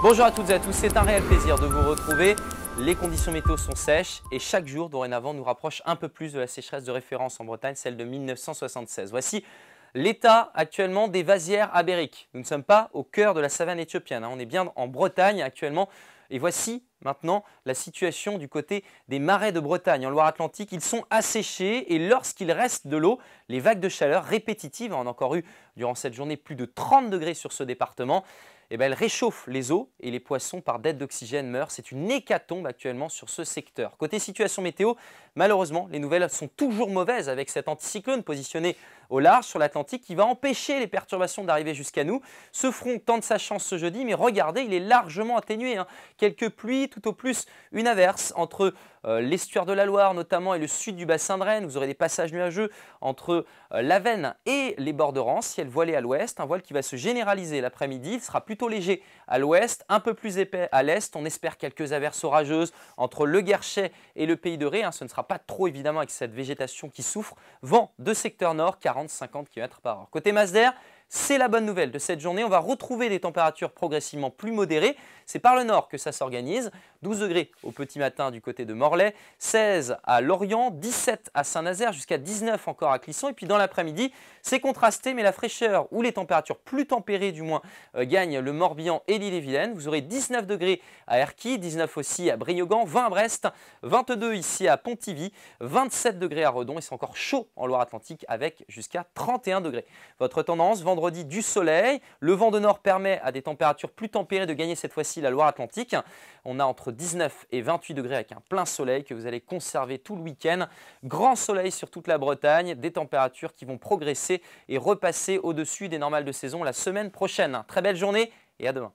Bonjour à toutes et à tous, c'est un réel plaisir de vous retrouver. Les conditions météo sont sèches et chaque jour dorénavant nous rapproche un peu plus de la sécheresse de référence en Bretagne, celle de 1976. Voici l'état actuellement des vasières à Nous ne sommes pas au cœur de la savane éthiopienne, hein. on est bien en Bretagne actuellement. Et voici maintenant la situation du côté des marais de Bretagne en Loire-Atlantique. Ils sont asséchés et lorsqu'il reste de l'eau, les vagues de chaleur répétitives, on a encore eu durant cette journée plus de 30 degrés sur ce département, eh ben, elles réchauffent elle réchauffe les eaux et les poissons par dette d'oxygène meurent. C'est une hécatombe actuellement sur ce secteur. Côté situation météo, malheureusement, les nouvelles sont toujours mauvaises avec cet anticyclone positionné au large sur l'Atlantique qui va empêcher les perturbations d'arriver jusqu'à nous. Ce front tente sa chance ce jeudi, mais regardez, il est largement atténué. Hein quelques pluies, tout au plus une averse entre euh, l'estuaire de la Loire notamment et le sud du bassin de Rennes. Vous aurez des passages nuageux entre la euh, l'Avenne et les bords de elle ciel voilé à l'ouest, un voile qui va se généraliser l'après-midi, il sera plutôt léger à l'ouest, un peu plus épais à l'est. On espère quelques averses orageuses entre le Guerchet et le Pays de Ré. Hein. ce ne sera pas trop évidemment avec cette végétation qui souffre. Vent de secteur nord, 40-50 km par heure. Côté masse c'est la bonne nouvelle de cette journée. On va retrouver des températures progressivement plus modérées. C'est par le nord que ça s'organise. 12 degrés au petit matin du côté de Morlaix, 16 à Lorient, 17 à Saint-Nazaire, jusqu'à 19 encore à Clisson. Et puis dans l'après-midi, c'est contrasté, mais la fraîcheur ou les températures plus tempérées du moins euh, gagnent le Morbihan et l'île-et-Vilaine. Vous aurez 19 degrés à Erquy, 19 aussi à Brignogan, 20 à Brest, 22 ici à Pontivy, 27 degrés à Redon. Et c'est encore chaud en Loire-Atlantique avec jusqu'à 31 degrés. Votre tendance, vendredi du soleil. Le vent de nord permet à des températures plus tempérées de gagner cette fois-ci la Loire-Atlantique. On a entre 19 et 28 degrés avec un plein soleil que vous allez conserver tout le week-end. Grand soleil sur toute la Bretagne, des températures qui vont progresser et repasser au-dessus des normales de saison la semaine prochaine. Très belle journée et à demain.